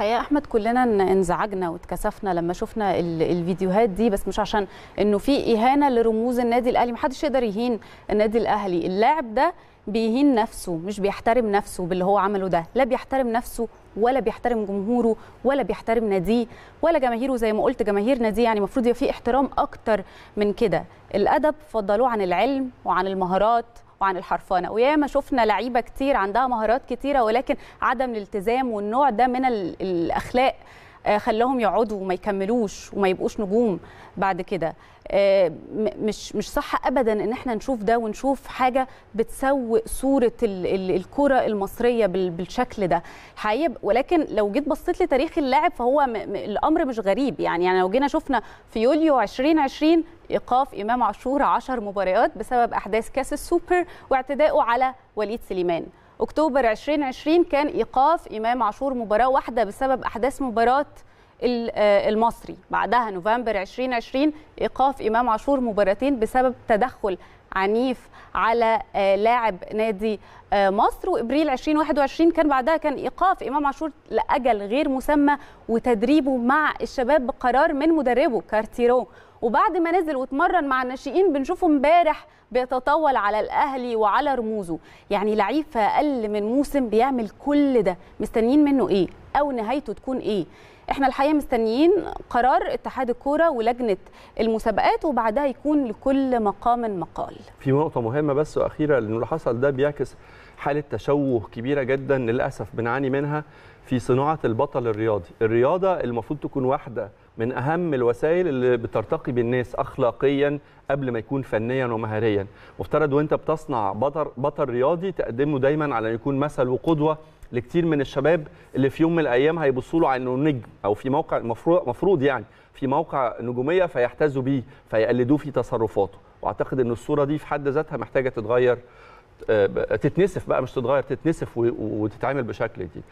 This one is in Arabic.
الحقيقه احمد كلنا انزعجنا واتكسفنا لما شفنا الفيديوهات دي بس مش عشان انه في اهانه لرموز النادي الاهلي محدش يقدر يهين النادي الاهلي اللاعب ده بيهين نفسه مش بيحترم نفسه باللي هو عمله ده لا بيحترم نفسه ولا بيحترم جمهوره ولا بيحترم ناديه ولا جماهيره زي ما قلت جماهير ناديه يعني المفروض يبقى في احترام اكتر من كده الادب فضلوه عن العلم وعن المهارات وعن الحرفنه وياما شفنا لعيبه كتير عندها مهارات كتيره ولكن عدم الالتزام والنوع ده من الاخلاق آه، خلاهم يقعدوا وما يكملوش وما يبقوش نجوم بعد كده آه، مش مش صح ابدا ان احنا نشوف ده ونشوف حاجه بتسوق صوره الكره المصريه بالشكل ده حقيقة ولكن لو جيت بصيت لتاريخ اللاعب فهو الامر مش غريب يعني يعني لو جينا شفنا في يوليو 2020 ايقاف امام عاشور 10 مباريات بسبب احداث كاس السوبر واعتدائه على وليد سليمان اكتوبر 2020 كان ايقاف امام عاشور مباراه واحده بسبب احداث مباراه آه، المصري بعدها نوفمبر 2020 ايقاف امام عاشور مباراتين بسبب تدخل عنيف على آه، لاعب نادي آه، مصر وابريل 2021 كان بعدها كان ايقاف امام عاشور لاجل غير مسمى وتدريبه مع الشباب بقرار من مدربه كارتيرو وبعد ما نزل واتمرن مع الناشئين بنشوفه امبارح بيتطاول على الاهلي وعلى رموزه يعني لعيب في اقل من موسم بيعمل كل ده مستنيين منه ايه او نهايته تكون ايه احنا الحقيقه مستنيين قرار اتحاد الكوره ولجنه المسابقات وبعدها يكون لكل مقام مقال في نقطه مهمه بس واخيره لانه اللي حصل ده بيعكس حاله تشوه كبيره جدا للاسف بنعاني منها في صناعه البطل الرياضي الرياضه المفروض تكون واحده من اهم الوسائل اللي بترتقي بالناس اخلاقيا قبل ما يكون فنيا ومهاريا مفترض وانت بتصنع بطل بطل رياضي تقدمه دايما على ان يكون مثل وقدوه لكتير من الشباب اللي في يوم من الايام هيبصوا له على انه نجم او في موقع المفروض مفروض يعني في موقع نجوميه فيحتزوا بيه فيقلدوه في تصرفاته واعتقد ان الصوره دي في حد ذاتها محتاجه تتغير آه، تتنسف بقى مش تتغير تتنسف وتتعامل بشكل جديد